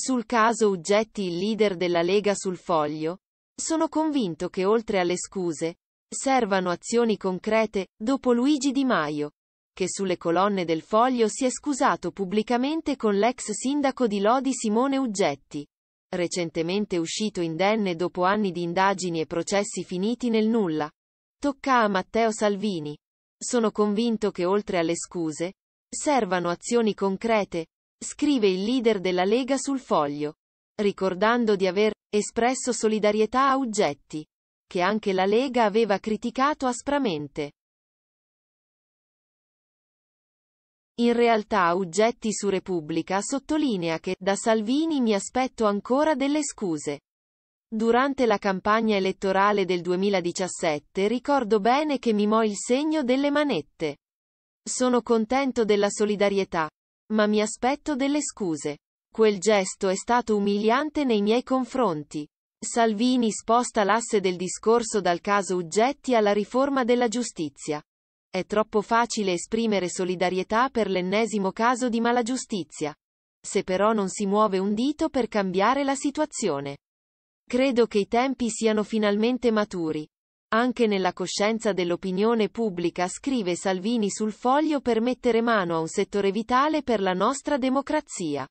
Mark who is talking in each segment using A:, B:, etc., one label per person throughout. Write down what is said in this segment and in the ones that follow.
A: Sul caso Uggetti il leader della Lega sul foglio, sono convinto che oltre alle scuse, servano azioni concrete, dopo Luigi Di Maio, che sulle colonne del foglio si è scusato pubblicamente con l'ex sindaco di Lodi Simone Uggetti, recentemente uscito indenne dopo anni di indagini e processi finiti nel nulla. Tocca a Matteo Salvini. Sono convinto che oltre alle scuse, servano azioni concrete, Scrive il leader della Lega sul foglio, ricordando di aver espresso solidarietà a Uggetti, che anche la Lega aveva criticato aspramente. In realtà Uggetti su Repubblica sottolinea che, da Salvini mi aspetto ancora delle scuse. Durante la campagna elettorale del 2017 ricordo bene che mimò il segno delle manette. Sono contento della solidarietà, ma mi aspetto delle scuse. Quel gesto è stato umiliante nei miei confronti. Salvini sposta l'asse del discorso dal caso Uggetti alla riforma della giustizia. È troppo facile esprimere solidarietà per l'ennesimo caso di malagiustizia. Se però non si muove un dito per cambiare la situazione. Credo che i tempi siano finalmente maturi. Anche nella coscienza dell'opinione pubblica scrive Salvini sul foglio per mettere mano a un settore vitale per la nostra democrazia.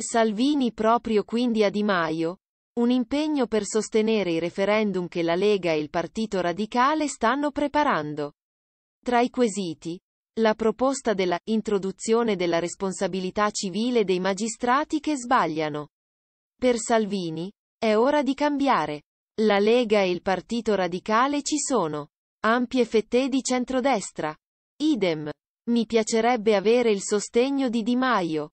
A: Salvini proprio quindi a Di Maio, un impegno per sostenere i referendum che la Lega e il Partito Radicale stanno preparando. Tra i quesiti, la proposta della introduzione della responsabilità civile dei magistrati che sbagliano. Per Salvini, è ora di cambiare. La Lega e il Partito Radicale ci sono. Ampie fette di centrodestra. Idem. Mi piacerebbe avere il sostegno di Di Maio.